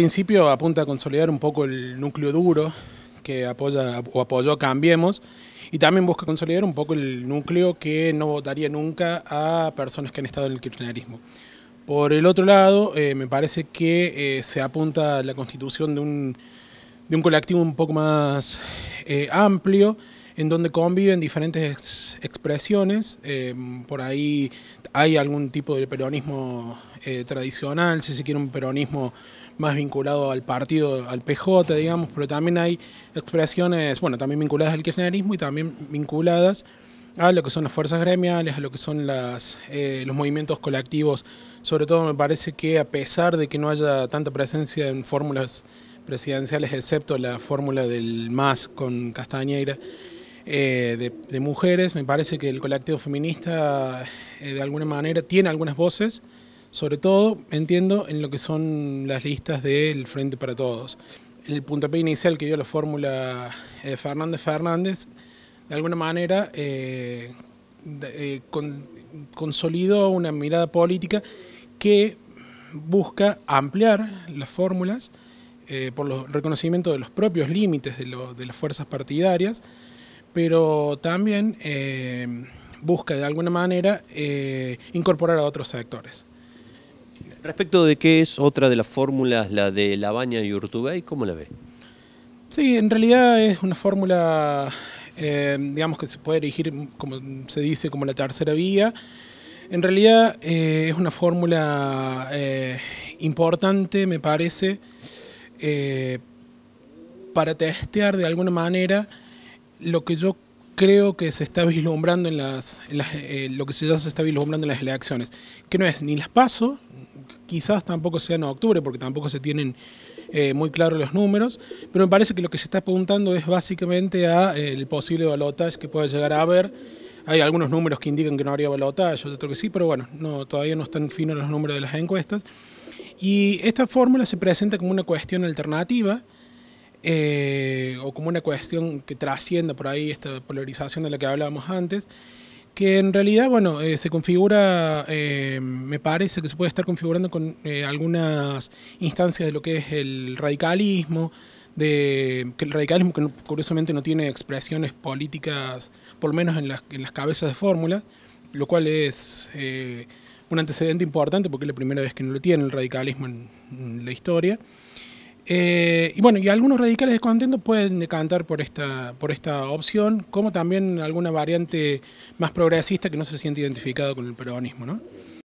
principio apunta a consolidar un poco el núcleo duro que apoya o apoyó Cambiemos y también busca consolidar un poco el núcleo que no votaría nunca a personas que han estado en el kirchnerismo. Por el otro lado, eh, me parece que eh, se apunta a la constitución de un, de un colectivo un poco más eh, amplio en donde conviven diferentes expresiones. Eh, por ahí hay algún tipo de peronismo eh, tradicional, si se quiere un peronismo más vinculado al partido, al PJ, digamos, pero también hay expresiones, bueno, también vinculadas al kirchnerismo y también vinculadas a lo que son las fuerzas gremiales, a lo que son las, eh, los movimientos colectivos. Sobre todo me parece que a pesar de que no haya tanta presencia en fórmulas presidenciales, excepto la fórmula del MAS con Castañeira, eh, de, mujeres. Me parece que el colectivo feminista eh, de alguna manera tiene algunas voces, sobre todo, entiendo, en lo que son las listas del Frente para Todos. El puntapié inicial que dio la fórmula eh, Fernández Fernández, de alguna manera, consolidó una mirada política que busca ampliar las fórmulas por el reconocimiento de los propios límites de, de las fuerzas partidarias, pero también eh, busca de alguna manera eh, incorporar a otros sectores. Respecto de qué es otra de las fórmulas, la de La y Urtubey, ¿cómo la ve? Sí, en realidad es una fórmula, eh, digamos que se puede elegir como se dice, como la tercera vía. En realidad es una fórmula importante, me parece, para testear de alguna manera lo que yo creo que se está vislumbrando en las, eh, lo que ya se está vislumbrando en las elecciones, que no es ni las paso, quizás tampoco sea en octubre, porque tampoco se tienen eh, muy claros los números, pero me parece que lo que se está apuntando es básicamente a eh, el posible balotaje que pueda llegar a haber. Hay algunos números que indican que no habría balotaje, otros que sí, pero bueno, no, todavía no están finos los números de las encuestas. Y esta fórmula se presenta como una cuestión alternativa, eh, o como una cuestión que trascienda por ahí esta polarización de la que hablábamos antes, que en realidad, bueno, eh, se configura, eh, me parece que se puede estar configurando con algunas instancias de lo que es el radicalismo, de que el radicalismo que curiosamente no tiene expresiones políticas, por lo menos en las, en las cabezas de fórmula, lo cual es un antecedente importante porque es la primera vez que no lo tiene el radicalismo en la historia. Eh, y bueno, y algunos radicales descontentos pueden decantar por esta, por esta opción, como también alguna variante más progresista que no se siente identificado con el peronismo, ¿no?